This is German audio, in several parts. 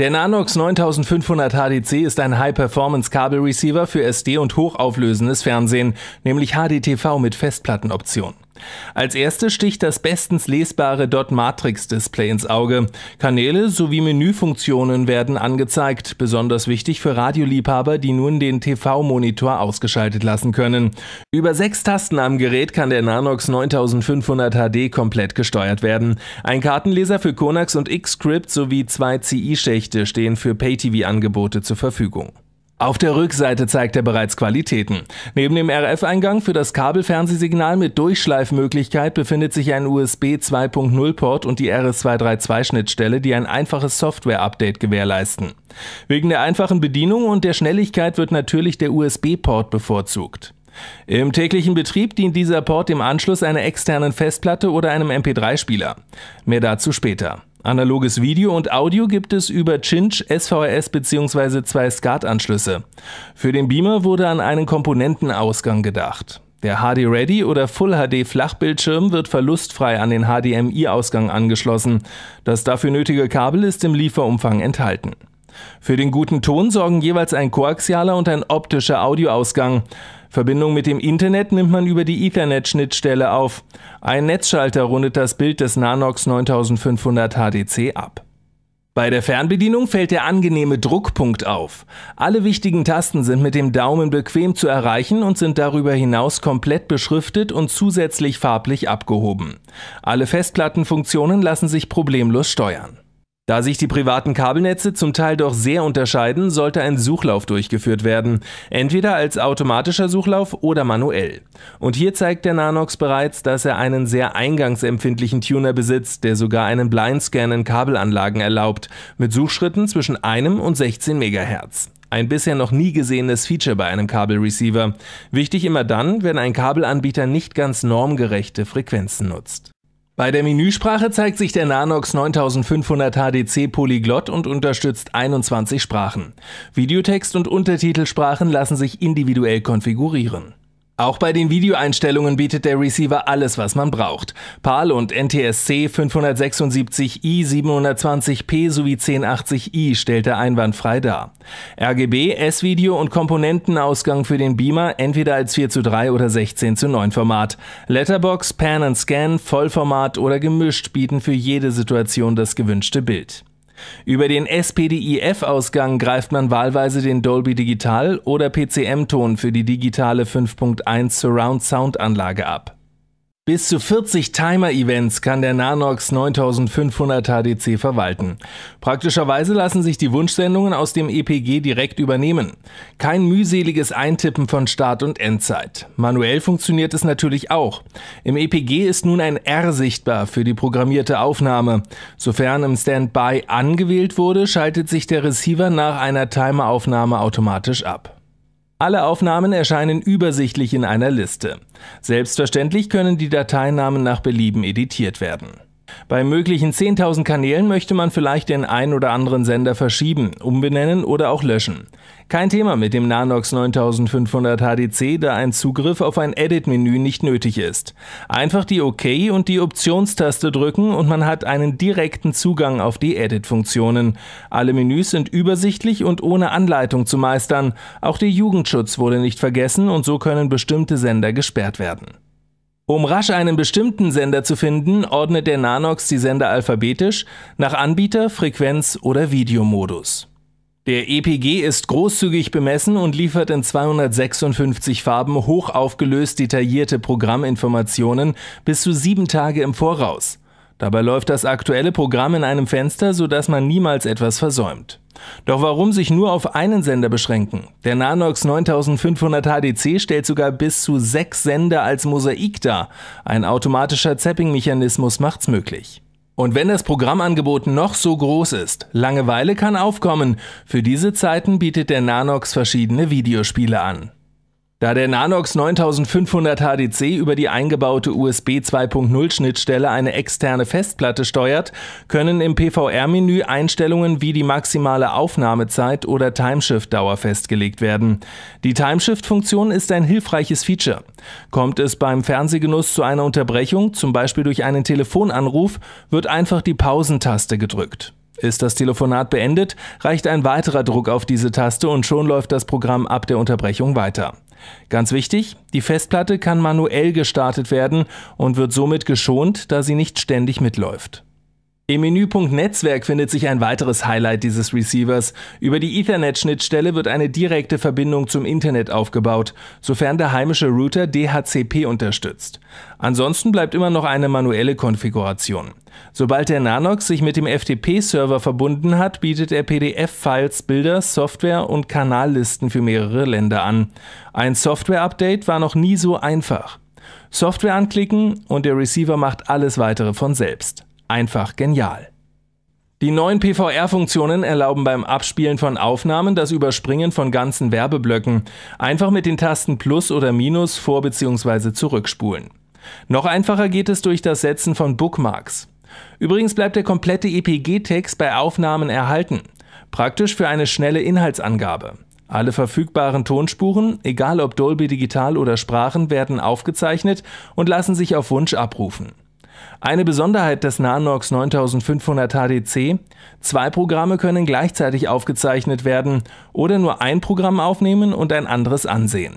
Der Nanox 9500 HDC ist ein High-Performance-Kabel-Receiver für SD- und hochauflösendes Fernsehen, nämlich HDTV mit Festplattenoption. Als erstes sticht das bestens lesbare Dot-Matrix-Display ins Auge. Kanäle sowie Menüfunktionen werden angezeigt, besonders wichtig für Radioliebhaber, die nun den TV-Monitor ausgeschaltet lassen können. Über sechs Tasten am Gerät kann der Nanox 9500 HD komplett gesteuert werden. Ein Kartenleser für Konax und X-Script sowie zwei CI-Schächte stehen für Pay-TV-Angebote zur Verfügung. Auf der Rückseite zeigt er bereits Qualitäten. Neben dem RF-Eingang für das Kabelfernsehsignal mit Durchschleifmöglichkeit befindet sich ein USB 2.0-Port und die RS-232-Schnittstelle, die ein einfaches Software-Update gewährleisten. Wegen der einfachen Bedienung und der Schnelligkeit wird natürlich der USB-Port bevorzugt. Im täglichen Betrieb dient dieser Port dem Anschluss einer externen Festplatte oder einem MP3-Spieler. Mehr dazu später. Analoges Video und Audio gibt es über Cinch, SVRS bzw. zwei SCART-Anschlüsse. Für den Beamer wurde an einen Komponentenausgang gedacht. Der HD Ready oder Full HD Flachbildschirm wird verlustfrei an den HDMI-Ausgang angeschlossen. Das dafür nötige Kabel ist im Lieferumfang enthalten. Für den guten Ton sorgen jeweils ein koaxialer und ein optischer Audioausgang. Verbindung mit dem Internet nimmt man über die Ethernet-Schnittstelle auf. Ein Netzschalter rundet das Bild des Nanox 9500 HDC ab. Bei der Fernbedienung fällt der angenehme Druckpunkt auf. Alle wichtigen Tasten sind mit dem Daumen bequem zu erreichen und sind darüber hinaus komplett beschriftet und zusätzlich farblich abgehoben. Alle Festplattenfunktionen lassen sich problemlos steuern. Da sich die privaten Kabelnetze zum Teil doch sehr unterscheiden, sollte ein Suchlauf durchgeführt werden, entweder als automatischer Suchlauf oder manuell. Und hier zeigt der Nanox bereits, dass er einen sehr eingangsempfindlichen Tuner besitzt, der sogar einen Blindscan in Kabelanlagen erlaubt, mit Suchschritten zwischen einem und 16 MHz. Ein bisher noch nie gesehenes Feature bei einem Kabelreceiver. Wichtig immer dann, wenn ein Kabelanbieter nicht ganz normgerechte Frequenzen nutzt. Bei der Menüsprache zeigt sich der Nanox 9500 HDC Polyglott und unterstützt 21 Sprachen. Videotext und Untertitelsprachen lassen sich individuell konfigurieren. Auch bei den Videoeinstellungen bietet der Receiver alles, was man braucht. PAL und NTSC 576i, 720p sowie 1080i stellt er einwandfrei dar. RGB, S-Video und Komponentenausgang für den Beamer entweder als 4 zu 3 oder 16 zu 9 Format. Letterbox, Pan and Scan, Vollformat oder gemischt bieten für jede Situation das gewünschte Bild. Über den SPDIF-Ausgang greift man wahlweise den Dolby Digital oder PCM-Ton für die digitale 5.1 Surround Sound Anlage ab. Bis zu 40 Timer-Events kann der Nanox 9500 HDC verwalten. Praktischerweise lassen sich die Wunschsendungen aus dem EPG direkt übernehmen. Kein mühseliges Eintippen von Start und Endzeit. Manuell funktioniert es natürlich auch. Im EPG ist nun ein R sichtbar für die programmierte Aufnahme. Sofern im Standby angewählt wurde, schaltet sich der Receiver nach einer Timeraufnahme automatisch ab. Alle Aufnahmen erscheinen übersichtlich in einer Liste. Selbstverständlich können die Dateinamen nach Belieben editiert werden. Bei möglichen 10.000 Kanälen möchte man vielleicht den einen oder anderen Sender verschieben, umbenennen oder auch löschen. Kein Thema mit dem Nanox 9500 HDC, da ein Zugriff auf ein Edit-Menü nicht nötig ist. Einfach die OK und die Optionstaste drücken und man hat einen direkten Zugang auf die Edit-Funktionen. Alle Menüs sind übersichtlich und ohne Anleitung zu meistern. Auch der Jugendschutz wurde nicht vergessen und so können bestimmte Sender gesperrt werden. Um rasch einen bestimmten Sender zu finden, ordnet der Nanox die Sender alphabetisch nach Anbieter, Frequenz oder Videomodus. Der EPG ist großzügig bemessen und liefert in 256 Farben hochaufgelöst detaillierte Programminformationen bis zu sieben Tage im Voraus. Dabei läuft das aktuelle Programm in einem Fenster, sodass man niemals etwas versäumt. Doch warum sich nur auf einen Sender beschränken? Der Nanox 9500 HDC stellt sogar bis zu sechs Sender als Mosaik dar. Ein automatischer Zapping-Mechanismus macht's möglich. Und wenn das Programmangebot noch so groß ist, Langeweile kann aufkommen. Für diese Zeiten bietet der Nanox verschiedene Videospiele an. Da der Nanox 9500 HDC über die eingebaute USB 2.0 Schnittstelle eine externe Festplatte steuert, können im PVR-Menü Einstellungen wie die maximale Aufnahmezeit oder Timeshift-Dauer festgelegt werden. Die Timeshift-Funktion ist ein hilfreiches Feature. Kommt es beim Fernsehgenuss zu einer Unterbrechung, zum Beispiel durch einen Telefonanruf, wird einfach die Pausentaste gedrückt. Ist das Telefonat beendet, reicht ein weiterer Druck auf diese Taste und schon läuft das Programm ab der Unterbrechung weiter. Ganz wichtig, die Festplatte kann manuell gestartet werden und wird somit geschont, da sie nicht ständig mitläuft. Im Menüpunkt Netzwerk findet sich ein weiteres Highlight dieses Receivers. Über die Ethernet-Schnittstelle wird eine direkte Verbindung zum Internet aufgebaut, sofern der heimische Router DHCP unterstützt. Ansonsten bleibt immer noch eine manuelle Konfiguration. Sobald der Nanox sich mit dem FTP-Server verbunden hat, bietet er PDF-Files, Bilder, Software und Kanallisten für mehrere Länder an. Ein Software-Update war noch nie so einfach. Software anklicken und der Receiver macht alles weitere von selbst. Einfach genial. Die neuen PVR-Funktionen erlauben beim Abspielen von Aufnahmen das Überspringen von ganzen Werbeblöcken. Einfach mit den Tasten Plus oder Minus vor- bzw. zurückspulen. Noch einfacher geht es durch das Setzen von Bookmarks. Übrigens bleibt der komplette EPG-Text bei Aufnahmen erhalten. Praktisch für eine schnelle Inhaltsangabe. Alle verfügbaren Tonspuren, egal ob Dolby Digital oder Sprachen, werden aufgezeichnet und lassen sich auf Wunsch abrufen. Eine Besonderheit des Nanox 9500 HDC, zwei Programme können gleichzeitig aufgezeichnet werden oder nur ein Programm aufnehmen und ein anderes ansehen.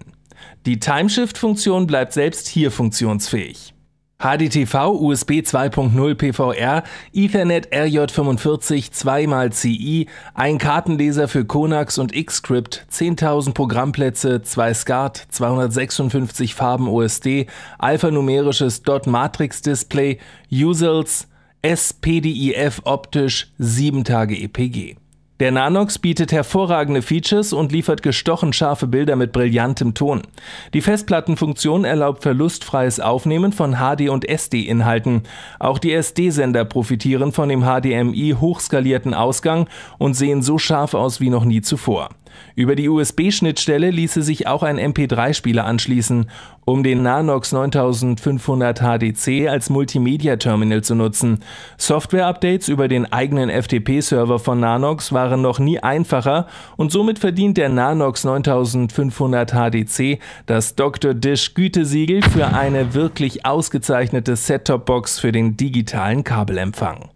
Die Timeshift-Funktion bleibt selbst hier funktionsfähig. HDTV, USB 2.0 PVR, Ethernet RJ45 2xCI, ein Kartenleser für Konax und Xscript, 10.000 Programmplätze, 2 SCART, 256 Farben OSD, alphanumerisches Dot-Matrix-Display, USELS, SPDIF optisch, 7 Tage EPG. Der Nanox bietet hervorragende Features und liefert gestochen scharfe Bilder mit brillantem Ton. Die Festplattenfunktion erlaubt verlustfreies Aufnehmen von HD- und SD-Inhalten. Auch die SD-Sender profitieren von dem HDMI-hochskalierten Ausgang und sehen so scharf aus wie noch nie zuvor. Über die USB-Schnittstelle ließe sich auch ein MP3-Spieler anschließen, um den Nanox 9500 HDC als Multimedia-Terminal zu nutzen. Software-Updates über den eigenen FTP-Server von Nanox waren noch nie einfacher und somit verdient der Nanox 9500 HDC das Dr. Dish Gütesiegel für eine wirklich ausgezeichnete Set-Top-Box für den digitalen Kabelempfang.